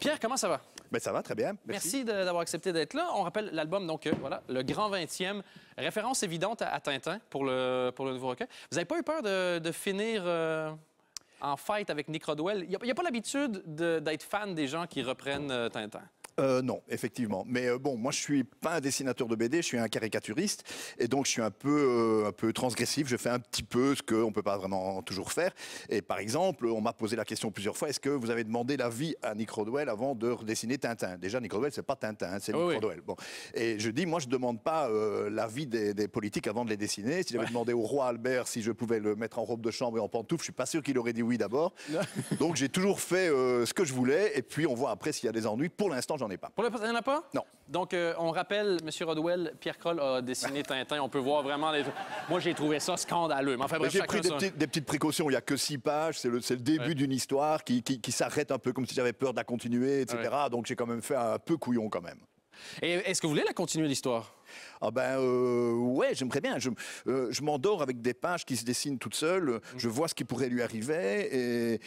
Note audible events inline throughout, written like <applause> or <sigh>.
Pierre, comment ça va? Bien, ça va très bien. Merci, d'avoir accepté d'être là. On rappelle l'album, donc, euh, voilà, Le Grand 20e. Référence évidente à, Tintin pour le, pour le nouveau recueil. Vous n'avez pas eu peur de, finir euh, en fight avec Nick Rodwell? Il n'y a, pas l'habitude d'être fan des gens qui reprennent euh, Tintin. Euh, non, effectivement. Mais euh, bon, moi, je suis pas un dessinateur de BD, je suis un caricaturiste, et donc je suis un peu, euh, un peu transgressif. Je fais un petit peu ce qu'on peut pas vraiment toujours faire. Et par exemple, on m'a posé la question plusieurs fois est-ce que vous avez demandé l'avis à Nick Rodwell avant de redessiner Tintin Déjà, Nick Rodwell, c'est pas Tintin, hein, c'est ah Nick Rodwell. Bon, et je dis, moi, je demande pas l'avis des, des, politiques avant de les dessiner. Si j'avais demandé au roi Albert si je pouvais le mettre en robe de chambre et en pantoufles, je suis pas sûr qu'il aurait dit oui d'abord. <laughs> donc j'ai toujours fait ce que je voulais, et puis on voit après s'il y a des ennuis. Pour l'instant, pas. Pour le il n'y en a pas? Non. Donc, euh, on rappelle, M. Rodwell, Pierre Kroll a dessiné Tintin. On peut voir vraiment les. Moi, j'ai trouvé ça scandaleux. Mais enfin, J'ai pris des, petites précautions. Il n'y a que six pages. C'est le, début d'une histoire qui, s'arrête un peu comme si j'avais peur de la continuer, etc. Donc, j'ai quand même fait un peu couillon quand même. Et est-ce que vous voulez la continuer, l'histoire? Ah ben euh, ouais, j'aimerais bien. Je, euh, je m'endors avec des pages qui se dessinent toutes seules. Mm. Je vois ce qui pourrait lui arriver et,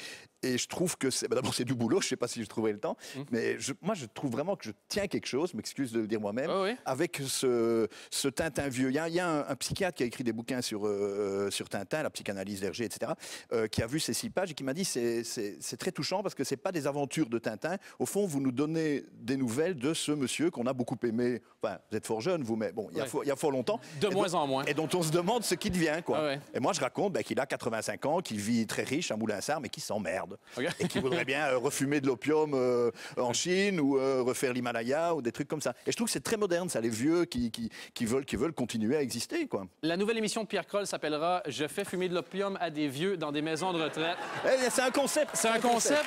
et je trouve que c'est. Bah, d'abord, c'est du boulot, je ne sais pas si je trouverai le temps, mmh. mais moi, je trouve vraiment que je tiens quelque chose, m'excuse de le dire moi-même, avec ce, ce, Tintin vieux. Il y a, un, psychiatre qui a écrit des bouquins sur, euh, sur Tintin, la psychanalyse d'Hergé, etc., euh, qui a vu ces six pages et qui m'a dit c'est très touchant parce que ce n'est pas des aventures de Tintin. Au fond, vous nous donnez des nouvelles de ce monsieur qu'on a beaucoup aimé. Enfin, vous êtes fort jeune, vous, mais bon, il y a, fort, fort longtemps. De moins en moins. Et dont on se demande ce qui devient, quoi. Ah et moi, je raconte bah, qu'il a 85 ans, qu'il vit très riche à Moulinsard, mais qu'il s'emmerde. <laughs> et qui voudraient bien euh, refumer de l'opium euh, en mm. Chine ou euh, refaire l'Himalaya ou des trucs comme ça. Et je trouve que c'est très moderne, ça, les vieux qui, qui, qui, veulent, qui veulent continuer à exister. Quoi. La nouvelle émission de Pierre Kroll s'appellera Je fais fumer de l'opium à des vieux dans des maisons de retraite. Eh c'est un concept. C'est un, concept.